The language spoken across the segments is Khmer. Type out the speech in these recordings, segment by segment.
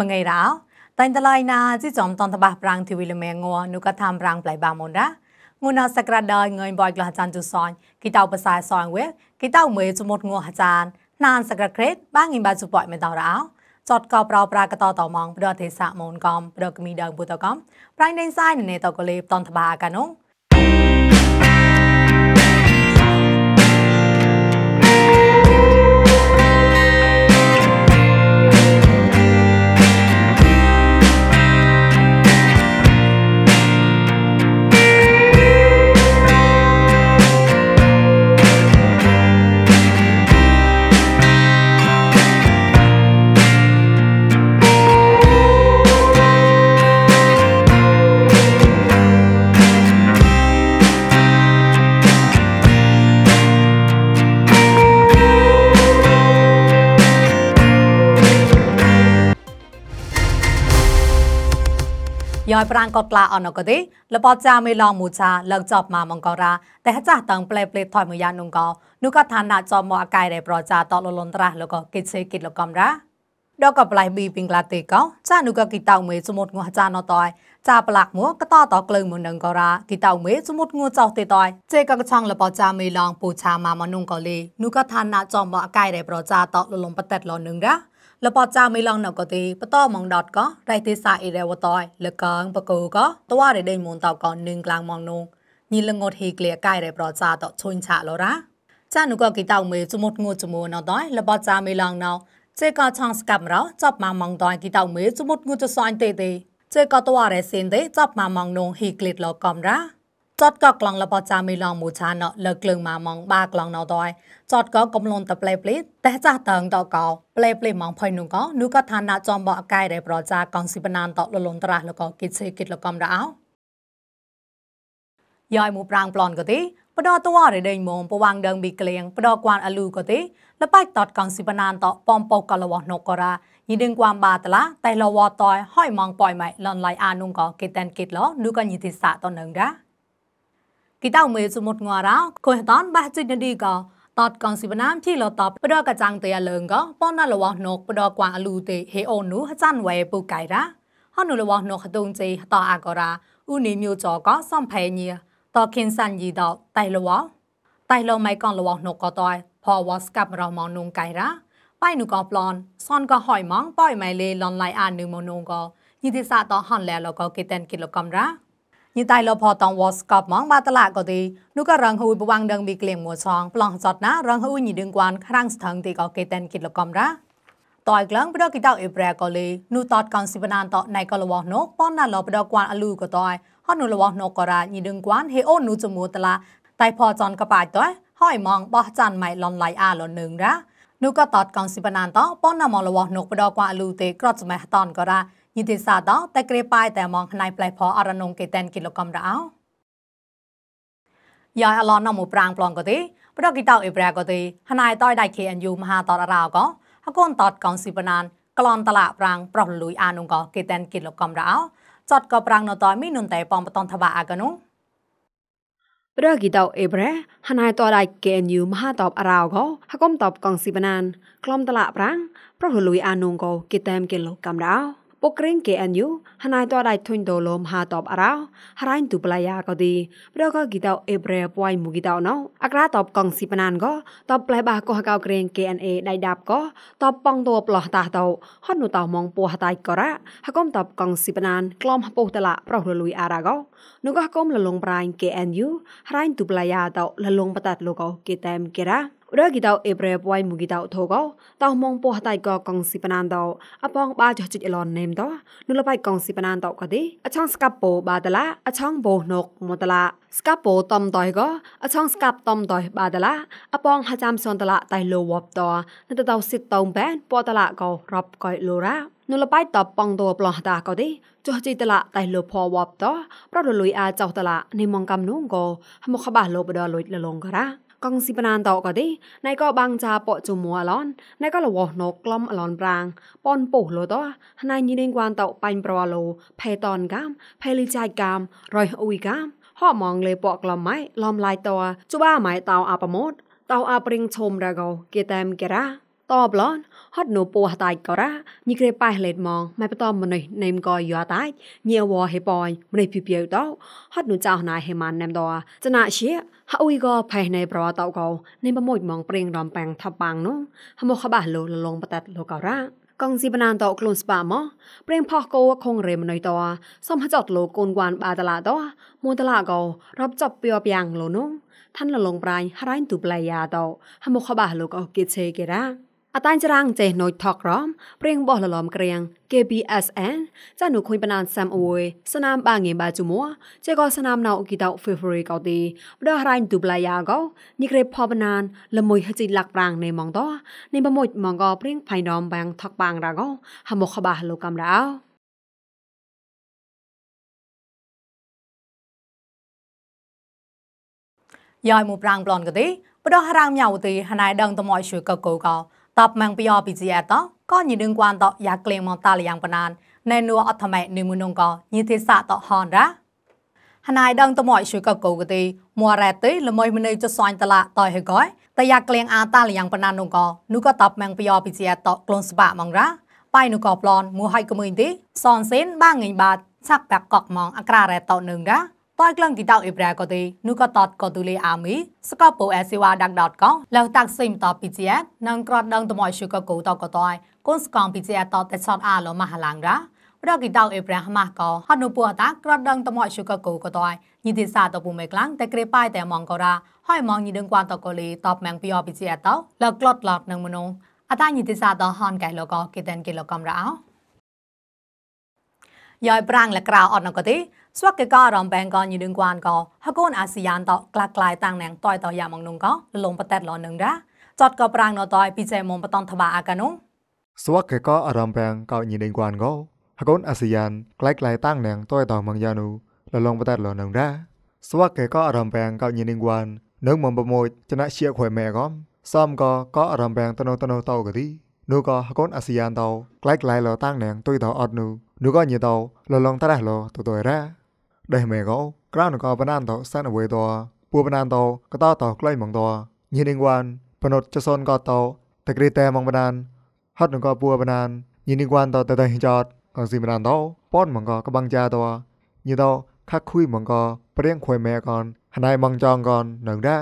mengai rao tain talai na chi chom ton tabah prang thi wile me ngo nu ka tham prang plai ba mon ra nguna sakra dai ngai boy gla chan chu son ki tau pa sai son we ki tau me chu mot ngo ha chan nan sakra kret ba ngi ba chu boy me tau rao ចតកោប្រោប្រាកតតម៉ងប្រទេសៈមូនកំប្រកមីដងពុតកំប្រៃដេងសាយនេតកលេបតនតបាកានុងយប្រាងកត់ក្លាអនក៏ទេលបចាមេឡងមូចាលើកចប់មកមករាតែចាស់តងផ្លែផ្លេថយមួយយ៉ាងនោះក៏នោះក៏ឋានៈចប់មកអកាយដែលប្រជាតលលនត្រាស់លកកិសេកិលកំរាដល់ក៏ប្លៃប៊ីពីងឡាទេកោចានុក៏គីតៅមេសមុទ្រងោះចាណតយចាប្លាក់មួក៏តតក្លើមុននឹងក៏រាគីតៅមេសមុទ្រងោះចោទេតយជេក៏កឆងលបចាមេឡងពូឆាម៉ាមនុងក៏លេនុក៏ឋានៈចំបអកាយដែលប្រជាតលលំបតិតលនឹងរាលបចាមីឡងណកទេបតមងដតករៃទេសាអេរវតយ លកងបកូកតវ៉ារេដេមុនតកនឹងក្លាងមងនោះញីលងត់ហេក្លៀកៃរេប្រចាតឈុញឆាឡរ៉ាចានុកកីតោមេចមុតងូចមូណតយលបចាមីឡងណោចេកឆងស្កាប់រោចប់ម៉ាមងតយគីតោមេចមុតងូចសាញ់ទេទេចេកតវ៉ារេសិនទេចប់ម៉ាមងនោះហេក្លៀតលកំរ៉ាចតក៏ក្លងលបចាមីឡងមូចាណលើក្លឹងម៉ាម៉ងបាក្លងណោតយចតក៏កំលនតប្លេប្លេតែចាតងតកោប្លេប្លេម៉ងផុយនុកោនុក៏ឋានៈចំបអកាយរែប្រជាកងស៊ីបណានតលលនត្រាស់លកគិតសេគិតលកំរអោយ៉ៃមូប្រាងប្លន់ក៏ទេបដតវរដេញមងពវាងដឹងប៊ីក្លៀងបដគួនអលូក៏ទេលបាច់តតកងស៊ីបណានតប៉ំបោកកលវណករាញីដឹងគួមបាតឡាតែលវតយហើយម៉ងប៉យម៉ៃលនឡៃអានុងក៏គេតែនគេតលនុក៏ញីទិសាតនឹងដែរกิตาเมสมุดงัวราคอยตอนบาจินดีก็ตอดกองสิบน้ำที่เราตอบปดอกระจังเตียเลิงก็ป้อนน่าละวะนกปดอกว่าอลูเตเฮโอนูฮัจันไวปูไก่ระฮอนุละวะนกตุงเจต่ออากราอุนิมิวจอก็ซ่อมแพเนียต่อเคนสันยีดอกไตละวะไตเราไม่กองละวะนกก็ตอยพอวอสกับเรามองนงไก่ระไปหนูก็ปลอนซ่อนก็หอยมองป้อยไม่เลยลอนไลอาหนึ่งมองนงก็ยิติศาต่อหันแล้วเราก็เกตันกิโลกรรมระี่ตายเราพอต้องวอสกับมองมาตลาดก็ดีนุก็รังหูบวังดังมีเกลียงหมัวซองปล่องจอดนะรังหูหยิ่ดึงกวนครั้งสถังตีก็เกตันกิดลกอมระต่อยกลางไปดอกิตาอิบแรากอลีนุตอดกันสิบนานต่อในกอลวอนกป้อนนาเราไปดอกกวนอลูก็ต่อยฮอนุละวนกกระหยิ่ดึงกวนเฮโอนุจมูตละตายพอจอนกระป่ายต่อยห้อยมองบอจันไม่ลอนไลอาลอนหนึ่งระนุก็ตอดกันสิบนานต่อป้อนนามอละวนกไปดอกกวนอลูเตกรอดสมัยตอนก็ไดញិទេសោតតែក្រេប៉ាយតែมองខ្នៃផ្លែផអរនងគេតែនគីឡូកំរោយ៉ាយអឡនមកប្រាងប្លងក៏ទេប្រកគីតោអេប្រាក៏ទេហណៃតយដៃ KNU មហាតតរោក៏ហកូនតតកងស៊ីបណានក្លនតឡាប្រាងប្រោះលុយអានុងក៏គេតែនគីឡូកំរោចតក៏ប្រាងនៅតមីនុនតែបំបតនថាបាអាកនោះរកីតោអេប្រេហណៃតរៃកេនយូមហាតបអរោកហកុំតបកងស៊ីបណានក្លំតឡាប្រាំងប្រហលុយអានុងកោគិតាមគេលោកកំរោពុករិងគេអញូហណៃតដៃធុញតលមហាតបអរោហរៃទុប្លាយាក៏ទីប្រកគីតោអេប្រែពួយមួយគីតោណោអក្រាតបកងស៊ីបណានក៏តបផ្លែបាក៏កៅក្រេង KNA ដៃដាប់ក៏តបបងតបលោះតាតោហត់នូតោមងពោះតៃក៏រ៉ហកុំតបកងស៊ីបណានក្លំពុះតឡាប្រុសលលុយអារ៉ាក៏នោះក៏កុំលលងប្រាញ KNU ហរៃទុប្លាយាតោលលងបតាត់លោកក៏គេតាមគេរ៉រកីដោអេប្រេបវៃមូគីដោថោកោតោមងពោះតៃកកងស៊ីបណានដោអបងបាចចិចអឡននេមដោនុលបៃកងស៊ីបណានដោកទេអឆងស្កាប់ពោបាតឡាអឆងបោណុកមតឡាស្កាប់ពោតំតៃកោអឆងស្កាប់តំតៃបាតឡាអបងហចាំសនតឡាតៃលោវបតនតតោសិតតោបែនពោតឡាកោរាប់កោលូរ៉ានុលបៃតបងតោប្លោះតាកោទេចុះជីតឡាតៃលោផវបតប្ររលុយអាចោតឡានិមងកំនុងកោហមកបាលោបដលុយលលងការ៉ាកងស៊ីបណានតោក៏ទេណៃក៏បាំងចាប៉ជមួអឡនណៃក៏លវណកក្លំអឡនប្រាងប៉ុនពុះលោតោណៃញីនឹងគួនតោបាញ់ប្រឡូផេតនកាមផេលីចៃកាមរយអ៊ុយកាមហោះมองលេប៉ក្លំម៉ៃឡំឡាយតោជបាម៉ៃតោអាប្រម៉ូតតោអាប្រិងឈុំរកោគេតាមគេរ៉ាตอบลอนฮอดหนูปูวตายก็ระมีเกรไปเลดมองไม่ปตอมมันเลยในมกอยยอตาย เนียวอเฮปอยมันเลยผิวเปียวตอฮอดหนูเจ้านายเฮมันนำมดอจะนาเชียฮาอุยก็ภายในปรอเตาเกาในบะมดมองเปรียงรอมแปงทับปางนุฮามขบะโลลงปะตัดโลกระកงซีบานាตតកกลุ่นสปามอเปรียงพ่อโกคงเรมนตยตอ สมหจอดโลกนวานบาตลาตอมูตลาเกรับจับเปียวเปียงโลนุท่านละลงปลายฮารันตุปลายยาตอหมกขบาโลกอาเกเชเกระអតាញ់ច្រាងចេះណូចថករំព្រៀងបោះលលំក្រៀង KBSN ចានុខុញបណានសាំអួយสนามបាងេបាជមួចេះក៏สนามណៅអគីតោ February កោទីបដោះរ៉ៃទូប្លាយ៉ាកោញិក្រេផបណានលមួយហិលាក់ប្រាងនៃម៉ងតោនៃបមួយម៉ងកោព្រៀងផៃណំបាំងថកបាងរ៉ាកោហមខបាលោកកំរោយ៉ៃមូប្រាងប្លន់កទេបដោះរាងញ៉ៅទីហណៃដឹងតមអ៊ីឈឺកកោកោតបម៉ាំងពីអពីជាតក៏ញីនឹងគួនតយ៉ាក្លៀងមកតាលយ៉ាងបណានណែនួអត់ថ្មែនឹងមុនងក៏ញីទេសៈតហនរ៉ាហណៃដឹងតមកជួយកកកទេមួរ៉ែទេល្មយមនីចសាញ់តឡាតហើយកោតយ៉ាក្លៀងអាតាលយ៉ាងបណានងក៏នូក៏តបម៉ាំងពីអពីជាតក្លូនស្បាម៉ងរ៉ាបាយនូក៏ប្លន់មួហើយកុំអីទេសនសេនបាងងៃបាតឆាក់បាក់កកម៉ងអក្រារ៉ែតនឹងរ៉ាតៃក្លងទីតោអ៊ីប្រាក៏ទីនោះក៏តតក៏ទូលេអាមីស្កបូអេស៊ីវ៉ាដាក់ដតក៏លៅតាក់ស៊ីមតពីជានឹងក្រត់ដងតមកឈូកកូតក៏តៃគូនស្កងពីជាតតេសតអាឡមហឡាងរារកគីតោអេប្រាហាម៉ាក៏ហនុពោះតាក្រត់ដងតមកឈូកកូក៏តៃញីទិសាតពូមេក្លាំងតែក្រេប៉ៃតែម៉ងក៏រាហើយម៉ងញីដឹងគួនតក៏លីតបម៉ាំងពីអពីជាតលៅក្លត់ឡប់នឹងមនុអតាញីទិសាតហនកែលកកេតនកេលកំរោយ៉យប្រាំងលក្រៅអត់ណក៏ទេស្វាក់កេករំបែងកញនឹងគួនក៏ហកូនអាស៊ានតក្លាក្លាយតាំងណាងតយតយ៉ាមកនុងក៏លងបតែតលនឹងដែរចតក៏ប្រាំងណតយពីចែមុំបតនថ្បាអាកានុងស្វាក់កេករំបែងកញនឹងគួនក៏ហកូនអាស៊ានក្លាក្លាយតាំងណាងតយតមកយ៉ានូលងបតែតលនឹងដែរស្វាក់កេករំបែងកញនឹងគួននឹងមុំប្រមួយចណៈជាខ្វែមែក៏សំក៏ក៏រំបែងតនោតនោតោក៏ទីនោះក៏ហកូនអាស៊ានតក្លាក្លាយលតាំងណាងតយតអត់នោះนูก็ยีเตาลลองตาได้ลอตัวตัวแร่ได้เมก็กล้าวนูก็ปนานตอสั้นเอาไว้ตัวปูปนานตอก็ต้าตอใกล้มองตัวยีนิงวันปนดจะซนก็ตอตะกรีแต่มองปนานฮัดนูก็ปูปนานยีนิงวันตอแต่แต่หิจอดก็สิปนานตอป้อนมองก็กบังจาตัวยีเตาคักคุยมองก็เปรี้ยงควยแม่ก่อนหนายมองจองก่อนหนึ่งได้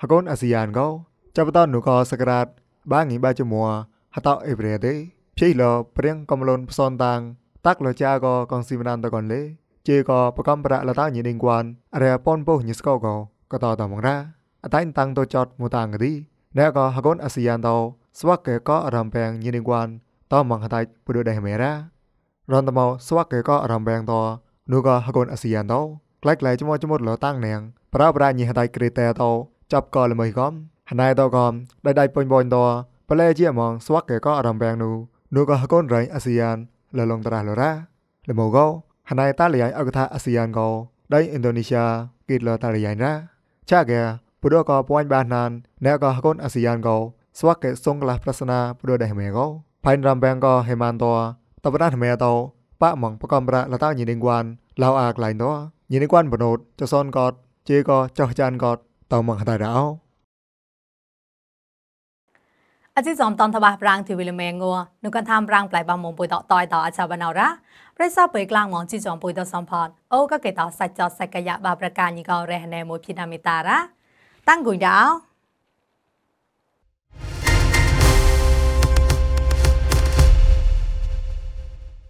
ฮกอนอาเซียนก็จับตอนนูก็สกราดบ้างงี้บ้าจมัวฮัตตอเอเบรเดพี่ลอเปรี้ยงกำลนปซอนตังตักโลจาก็กองซีมนันตะก่อนเลยเจก็ประกำประละตาหญินิงกวนอะไรปอนโปหิสก็ก็ก็ต่อต่อมองราអតៃតាំងទៅចតមូតាងរីអ្នកក៏ហកូនអាស៊ីយ៉ានទៅស្វាក់កែក៏រំពេងញីនិគួនតមងហតៃព្រឺដែរមេរ៉ារនតមកស្វាក់កែក៏រំពេងទៅនោះក៏ហកូនអាស៊ីយ៉ានទៅក្លែកក្លែចមោចមុតលតាំងណាងប្រោប្រាញីហតៃក្រេតេទៅចាប់ក៏ល្មើកំហណៃទៅកំដៃដៃពុញបុញទៅប្លែជាមកស្វាក់កែក៏រំពេងនោះនោះក៏ហកូនរៃអាស៊ីយ៉ានលលងតរះលរ៉ាលមោកោហណៃតាលីយ៉ៃអកថាអាស៊ានកោដៃឥណ្ឌូនេស៊ីាគិតលតាលីយ៉ៃណាឆាកែព្រោះកោពួនបានណានអ្នកកោកូនអាស៊ានកោស្វាក់កែសុងក្លាប្រសនាព្រោះដៃមេកោផៃនរាំបែងកោហេម៉ានតោតបដាធមេតោប៉មងបកំប្រលតាញីនិងវ៉ានឡៅអាក្លៃណោញីនិងវ៉ានបណូតចសនកោជេកោចោះចានកោតតមងហតៃរោอาจิจอมตอนทบาปรางทีวิลเมงัวนุกันทำรางปลายบางมงปุยต่อต่อยต่ออาชาบนาระประชาเปิดกลางมองจีจอมปุยต่อสมพรโอ้ก็เกิดต่อใสัจอดใสักยะบาประการยิงเอาแรหนมวยพินามิตาระตั้งกุญแา